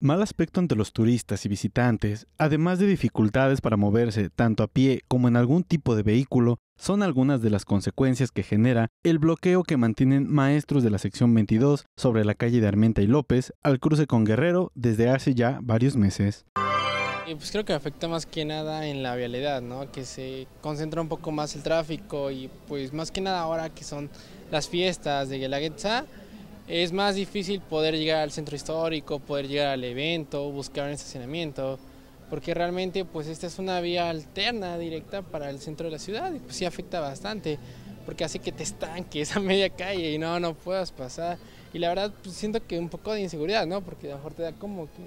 Mal aspecto ante los turistas y visitantes, además de dificultades para moverse tanto a pie como en algún tipo de vehículo, son algunas de las consecuencias que genera el bloqueo que mantienen maestros de la sección 22 sobre la calle de Armenta y López al cruce con Guerrero desde hace ya varios meses. pues creo que afecta más que nada en la vialidad, ¿no? Que se concentra un poco más el tráfico y pues más que nada ahora que son las fiestas de Guelaguetza, es más difícil poder llegar al centro histórico, poder llegar al evento, buscar un estacionamiento, porque realmente pues esta es una vía alterna directa para el centro de la ciudad y pues sí afecta bastante, porque hace que te estanques a media calle y no, no puedas pasar. Y la verdad pues, siento que un poco de inseguridad, ¿no? Porque a lo mejor te da como que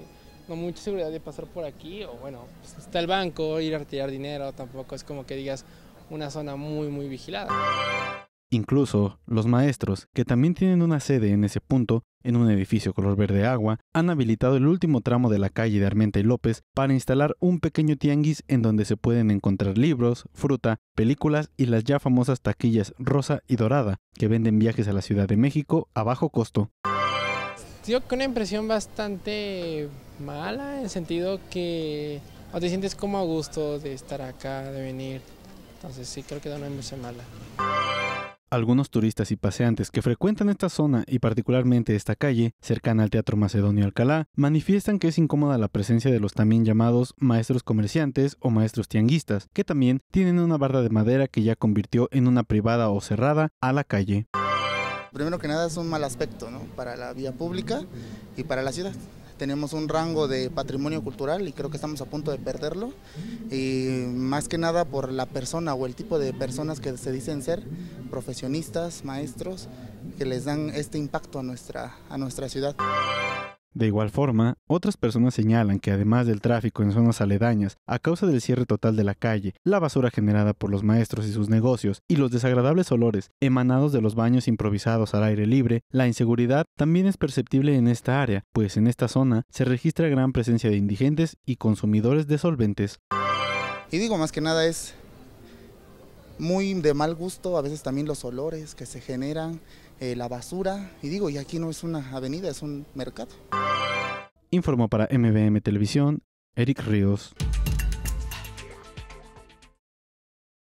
no mucha seguridad de pasar por aquí o bueno, pues, está el banco, ir a retirar dinero, tampoco es como que digas una zona muy muy vigilada. Incluso los maestros, que también tienen una sede en ese punto, en un edificio color verde agua, han habilitado el último tramo de la calle de Armenta y López para instalar un pequeño tianguis en donde se pueden encontrar libros, fruta, películas y las ya famosas taquillas rosa y dorada, que venden viajes a la Ciudad de México a bajo costo. Yo una impresión bastante mala, en sentido que te sientes como a gusto de estar acá, de venir. Entonces sí, creo que da una impresión mala. Algunos turistas y paseantes que frecuentan esta zona y particularmente esta calle, cercana al Teatro Macedonio Alcalá, manifiestan que es incómoda la presencia de los también llamados maestros comerciantes o maestros tianguistas, que también tienen una barra de madera que ya convirtió en una privada o cerrada a la calle. Primero que nada es un mal aspecto ¿no? para la vía pública y para la ciudad tenemos un rango de patrimonio cultural y creo que estamos a punto de perderlo. Y más que nada por la persona o el tipo de personas que se dicen ser, profesionistas, maestros, que les dan este impacto a nuestra, a nuestra ciudad. De igual forma, otras personas señalan que además del tráfico en zonas aledañas, a causa del cierre total de la calle, la basura generada por los maestros y sus negocios, y los desagradables olores emanados de los baños improvisados al aire libre, la inseguridad también es perceptible en esta área, pues en esta zona se registra gran presencia de indigentes y consumidores de solventes. Y digo más que nada es muy de mal gusto, a veces también los olores que se generan, eh, la basura. Y digo, y aquí no es una avenida, es un mercado. Informó para MBM Televisión Eric Ríos.